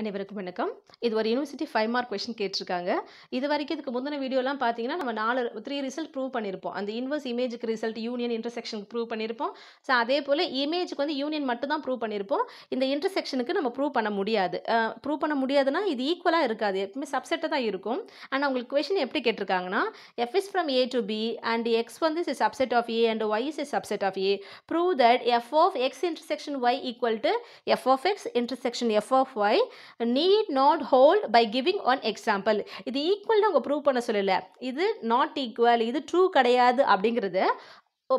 அனைவருக்கும் வணக்கம் இது ஒரு யூனிவர்சிட்டி ஃபைவ் மார்க் கொஷின் கேட்டிருக்காங்க இது வரைக்கும் இதுக்கு முந்தின வீடியோலாம் பார்த்தீங்கன்னா நம்ம நாலு த்ரீ ரிசல்ட் ப்ரூவ் பண்ணியிருப்போம் அந்த இன்வர்ஸ் இமேஜுக்கு ரிசல்ட் யூனியன் இன்டர்செக்ஷனுக்கு ப்ரூவ் பண்ணியிருப்போம் ஸோ அதே போல் இமேஜுக்கு வந்து யூனியன் மட்டும் தான் ப்ரூவ் பண்ணியிருப்போம் இந்த இன்டர்செக்ஷனுக்கு நம்ம ப்ரூவ் பண்ண முடியாது ப்ரூவ் பண்ண முடியாதுன்னா இது ஈக்குவலாக இருக்காது எப்பவுமே சப்செட்டாக தான் இருக்கும் ஆனால் உங்களுக்கு கொஷின் எப்படி கேட்டிருக்காங்கன்னா F is from A to B and X வந்து is subset of A and Y is subset of A prove that F of X intersection Y equal to F of X intersection F of Y need not hold by giving one example இது equal நாங்கள் prove பண்ண சொல்லலை இது not equal இது true கிடையாது அப்படிங்கிறது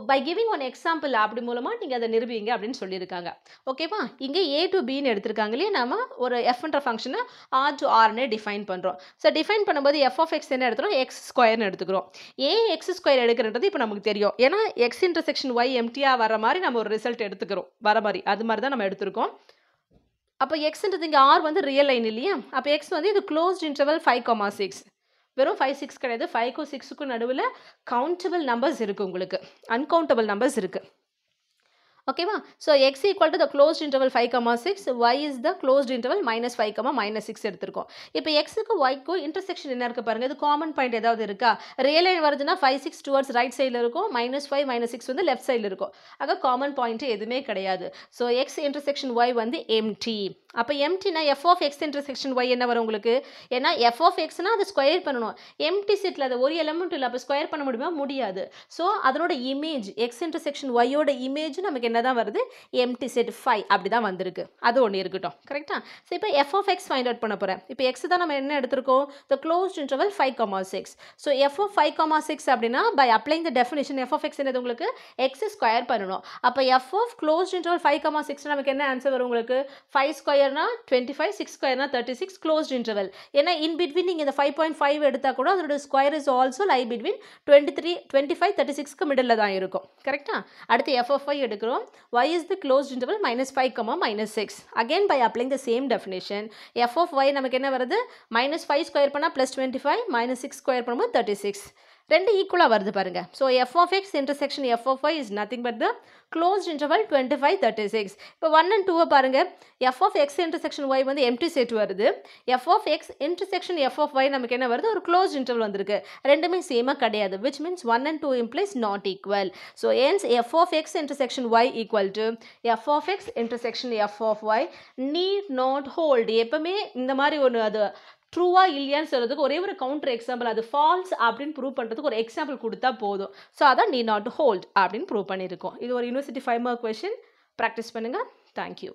by giving one example அப்படி மூலமாக நீங்கள் அதை நிரூபிங்க அப்படின்னு சொல்லியிருக்காங்க ஓகேவா இங்கே ஏ டு பின்னு எடுத்திருக்காங்க இல்லையா நம்ம ஒரு எஃப்ன்ற ஃபங்க்ஷனை ஆர் டு ஆர்னே டிஃபைன் பண்ணுறோம் ஸோ டிஃபைன் பண்ணும்போது எஃப் ஆஃப் எக்ஸ் என்ன எடுத்துகிறோம் எக்ஸ் ஸ்கொயர்னு எடுத்துக்கிறோம் ஏ எக்ஸ் ஸ்கொயர் எடுக்கிறது இப்போ நமக்கு தெரியும் ஏன்னா எக்ஸ் இன்டர்செக்ஷன் ஒய் எம்டியாக வர மாதிரி நம்ம ஒரு ரிசல்ட் எடுத்துக்கிறோம் வர மாதிரி அது மாதிரி தான் நம்ம எடுத்துருக்கோம் அப்போ எக்ஸ்ன்றது இங்கே ஆர் வந்து ரியல் லைன் இல்லையா அப்போ எக்ஸ் வந்து இது closed interval five comma six வெறும் ஃபைவ் சிக்ஸ் கிடையாது ஃபைவ்க்கும் சிக்ஸுக்கும் நடுவில் கவுண்டபிள் நம்பர்ஸ் இருக்குது உங்களுக்கு அன்கவுண்டபிள் நம்பர்ஸ் இருக்குது ஓகேவா so X equal to the closed interval five comma six Y is the closed interval minus five comma minus six எடுத்திருக்கோம் இப்போ எக்ஸுக்கு ஒய்க்கும் இன்டர்செக்ஷன் என்ன இருக்குது பாருங்கள் இது காமன் பாயிண்ட் ஏதாவது இருக்கா ரியல் லைன் வருதுன்னா ஃபைவ் சிக்ஸ் டுவர்ட்ஸ் ரைட் சைடில் இருக்கும் மைனஸ் ஃபைவ் மைனஸ் சிக்ஸ் வந்து லெஃப்ட் சைடில் இருக்கும் ஆக காமன் பாயிண்ட் எதுவுமே கிடையாது ஸோ எக்ஸ் இன்டர்செக்ஷன் ஒய் வந்து எம்டி அப்போ எம்டினா F of X intersection Y என்ன வரும் உங்களுக்கு ஏன்னா எஃப் ஆஃப் எக்ஸ்னால் அதை ஸ்கொயர் பண்ணணும் எம்டி சீட்டில் அதை ஒரு எலமெண்ட் இல்லை அப்போ ஸ்கொயர் பண்ண முடியுமா முடியாது ஸோ அதனோட இமேஜ் எக்ஸ் இன்டர்செக்ஷன் ஒய்யோட இமேஜ் நமக்கு என்ன தான் வருது எம்டி செட் ஃபைவ் அப்படி தான் வந்திருக்கு அது ஒன்று இருக்கட்டும் கரெக்டாக ஸோ இப்போ F of X find out பண்ண போகிறேன் இப்போ எக்ஸ் தான் நம்ம என்ன எடுத்திருக்கோம் the closed interval five comma six so F of five comma six அப்படின்னா by applying the definition F of X என்னது உங்களுக்கு எக்ஸ் ஸ்கொயர் பண்ணணும் அப்போ F of closed interval five comma six நமக்கு என்ன ஆன்சர் வரும் உங்களுக்கு ஃபைவ் ஸ்கொயர்னா டுவெண்ட்டி ஃபைவ் சிக்ஸ் ஸ்கொயர்னா தேர்ட்டி சிக்ஸ் க்ளோஸ்ட் இன்டர்வல் ஏன்னா இன் பிட்வீன் நீங்கள் இந்த ஃபைவ் பாயிண்ட் ஃபைவ் எடுத்தால் கூட அதோட square is also lie between twenty three twenty five thirty சிக்ஸ்க்கு மிடில் தான் இருக்கும் கரெக்டாக அடுத்து எஃப்எஃப்ஐ எடுக்கிறோம் y is the closed interval minus 5 comma minus 6 again by applying the same definition f of y நமக்கு என்ன வருது minus 5 square பண்ணா plus 25 minus 6 square பண்ணும்போது 36 ரெண்டு ஈக்குவலாக வருது பாருங்கள் so F of X intersection F of Y is nothing but the closed interval twenty five thirty six இப்போ ஒன் அண்ட் டூவை பாருங்கள் F of X intersection Y வந்து எம்டி செட் வருது F of X intersection F of Y நமக்கு என்ன வருது ஒரு close interval வந்திருக்கு ரெண்டுமே சேமாக கிடையாது which means one and two implies not equal so ans F of X intersection Y equal to F of X intersection F of Y need not hold எப்பவுமே இந்த மாதிரி ஒன்று அது ட்ரூவா இல்லையான்னு சொல்கிறதுக்கு ஒரே ஒரு கவுண்டர் எக்ஸாம்பிள் அது ஃபால்ஸ் அப்படின்னு ப்ரூவ் பண்ணுறதுக்கு ஒரு எக்ஸாம்பிள் கொடுத்தா போதும் ஸோ அதான் நீ நாட் ஹோல்ட் அப்படின்னு ப்ரூவ் பண்ணியிருக்கோம் இது ஒரு university five mark question practice பண்ணுங்கள் தேங்க்யூ